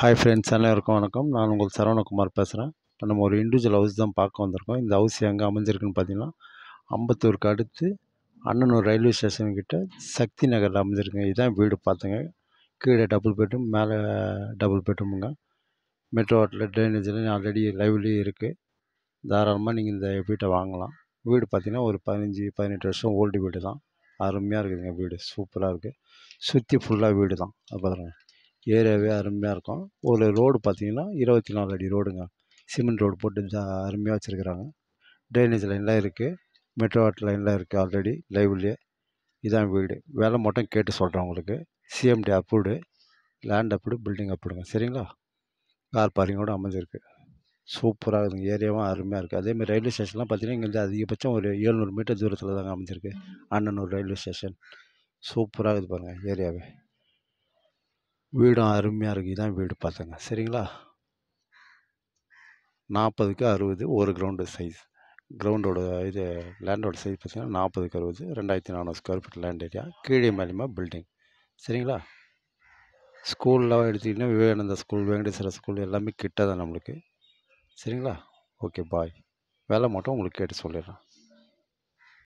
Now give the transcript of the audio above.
hi friends எல்லாருக்கும் வணக்கம் நான் உங்கள் சரவணகுமார் பேசுகிறேன் இப்போ நம்ம ஒரு இண்டிவிஜுவல் ஹவுஸ் தான் பார்க்க வந்திருக்கோம் இந்த ஹவுஸ் எங்கே அமைஞ்சிருக்குன்னு பார்த்தீங்கன்னா அம்பத்தூருக்கு அடுத்து அண்ணனூர் ரயில்வே ஸ்டேஷன்கிட்ட சக்தி நகரில் அமைஞ்சிருக்குங்க இதுதான் வீடு பார்த்துங்க கீழே டபுள் பெட்ரூம் மேலே டபுள் பெட்ரூமுங்க மெட்ரோ வாட்டில் ட்ரைனேஜில் ஆல்ரெடி லைவ்லேயே இருக்குது தாராளமாக நீங்கள் இந்த வீட்டை வாங்கலாம் வீடு பார்த்திங்கன்னா ஒரு பதினஞ்சு பதினெட்டு வருஷம் ஓல்டு வீடு தான் அருமையாக இருக்குதுங்க வீடு சூப்பராக இருக்குது சுற்றி ஃபுல்லாக வீடு தான் அது பார்த்துருங்க ஏரியாவே அருமையாக இருக்கும் ஒரு ரோடு பார்த்தீங்கன்னா இருபத்தி நாலு அடி ரோடுங்க சிமெண்ட் ரோடு போட்டு ஜா அருமையாக வச்சுருக்குறாங்க ட்ரைனேஜ் லைன்லாம் இருக்குது மெட்ரோ வாட்டர் லைன்லாம் இருக்குது ஆல்ரெடி லைவ்லியே இதான் வீடு வேலை மட்டும் கேட்டு சொல்கிறேன் உங்களுக்கு CMD approved land approved building அப்ரூவ்டுங்க சரிங்களா கார் பார்க்கிங்கோடு அமைஞ்சிருக்கு சூப்பராக இருக்குதுங்க ஏரியாவும் அருமையாக இருக்குது அதேமாதிரி ரயில்வே ஸ்டேஷன்லாம் பார்த்தீங்கன்னா இருந்து அதிகபட்சம் ஒரு ஏழ்நூறு மீட்டர் தூரத்தில் தாங்க அமைஞ்சிருக்கு அண்ணனூர் ரயில்வே ஸ்டேஷன் சூப்பராக இருக்குது பாருங்கள் ஏரியாவே வீடும் அருமையாக இருக்குது இதான் வீடு பார்த்துங்க சரிங்களா நாற்பதுக்கு அறுபது ஒரு கிரவுண்டு சைஸ் கிரவுண்டோட இது லேண்டோட சைஸ் பார்த்தீங்கன்னா நாற்பதுக்கு அறுபது ரெண்டாயிரத்தி நானூறு ஸ்கொயர் ஃபீட் லேண்ட் ஏரியா கீழே மேலேயுமா பில்டிங் சரிங்களா ஸ்கூலில் எடுத்துக்கிட்டா விவேகானந்தா ஸ்கூல் வெங்கடேஸ்வரர் ஸ்கூல் எல்லாமே கிட்ட தான் நம்மளுக்கு சரிங்களா ஓகே பாய் வேலை மட்டும் உங்களுக்கு கேட்டு சொல்லிடுறேன்